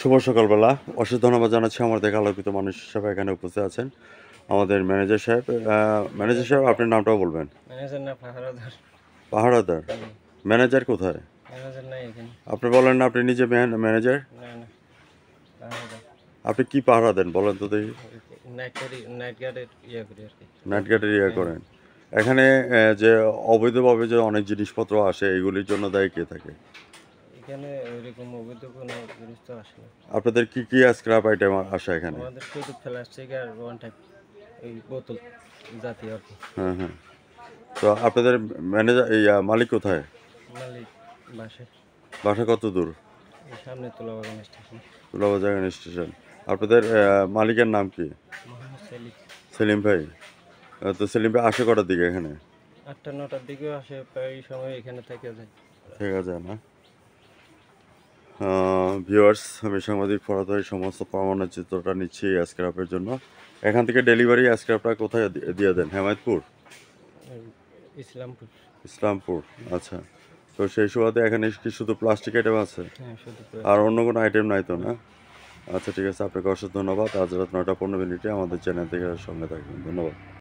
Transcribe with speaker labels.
Speaker 1: শুভ সকালবেলা অশেষ ধন্যবাদ জানাচ্ছি আমার দেখা আলোকিত মানুষ হিসাবে এখানে উপস্থিত আছেন আমাদের ম্যানেজার সাহেব ম্যানেজার সাহেব আপনার নামটাও বলবেন পাহাড়াদার ম্যানেজার কোথায় আপনি বলেন না আপনি নিজে ম্যানেজার আপনি কি পাহারা দেন বলেন তো দেখি নাইট ইয়ে, ইয়ে হ্যাঁ। করেন এখানে যে অবৈধভাবে যে অনেক জিনিসপত্র আসে এগুলির জন্য দায়ী কে থাকে এখানে ওইরকম অবৈধ কোনো জিনিস তো আসে না আপনাদের কি কি স্ক্র্যাপ আইটেম আসে এখানে আমাদের শুধু প্লাস্টিক আর ওয়ান টাইপ এই বোতল জাতীয় আর কি হ্যাঁ হ্যাঁ তো আপনাদের ম্যানেজার এই মালিক কোথায় মালিক বাসা বাসা কত দূর সামনে তুলাবাগান স্টেশন তুলাবাগান স্টেশন আপনাদের মালিকের নাম কি সেলিম ভাই তো সেলিম ভাই আসে কটার দিকে এখানে আটটা নটার দিকেও আসে প্রায় সময় এখানে থেকে যায় থেকে যায় না ভিউয়ার্স আমি সাংবাদিক ফরাতারি সমস্ত পাওয়ানোর চিত্রটা নিচ্ছি স্ক্রাপের জন্য এখান থেকে ডেলিভারি স্ক্রাপটা কোথায় দিয়ে দেন হেমায়তপুর ইসলামপুর ইসলামপুর আচ্ছা তো সেই সুবাদে এখানে কি শুধু প্লাস্টিক আইটেম আছে হ্যাঁ, আর অন্য কোনো আইটেম নাই তো না আচ্ছা ঠিক আছে আপনাকে অসংখ্য ধন্যবাদ আজ রাত নয়টা পনেরো মিনিটে আমাদের চ্যানেল থেকে সঙ্গে থাকবেন ধন্যবাদ